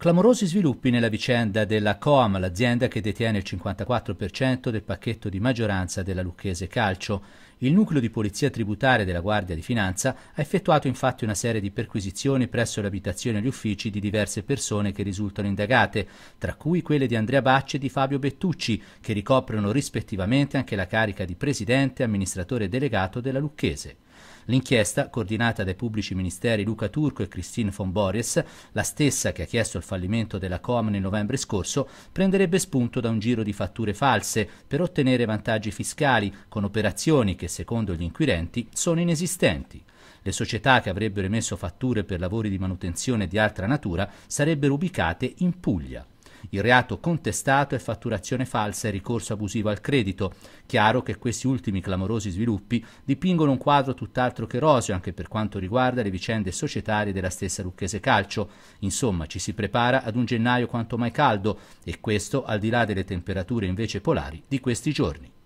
Clamorosi sviluppi nella vicenda della Coam, l'azienda che detiene il 54% del pacchetto di maggioranza della Lucchese Calcio. Il nucleo di polizia tributaria della Guardia di Finanza ha effettuato infatti una serie di perquisizioni presso le abitazioni e gli uffici di diverse persone che risultano indagate, tra cui quelle di Andrea Bacci e di Fabio Bettucci, che ricoprono rispettivamente anche la carica di presidente e amministratore delegato della Lucchese. L'inchiesta, coordinata dai pubblici ministeri Luca Turco e Christine von Bories, la stessa che ha chiesto il fallimento della Com nel novembre scorso, prenderebbe spunto da un giro di fatture false per ottenere vantaggi fiscali con operazioni che, secondo gli inquirenti, sono inesistenti. Le società che avrebbero emesso fatture per lavori di manutenzione di altra natura sarebbero ubicate in Puglia. Il reato contestato è fatturazione falsa e ricorso abusivo al credito. Chiaro che questi ultimi clamorosi sviluppi dipingono un quadro tutt'altro che roseo anche per quanto riguarda le vicende societarie della stessa Lucchese Calcio. Insomma, ci si prepara ad un gennaio quanto mai caldo e questo al di là delle temperature invece polari di questi giorni.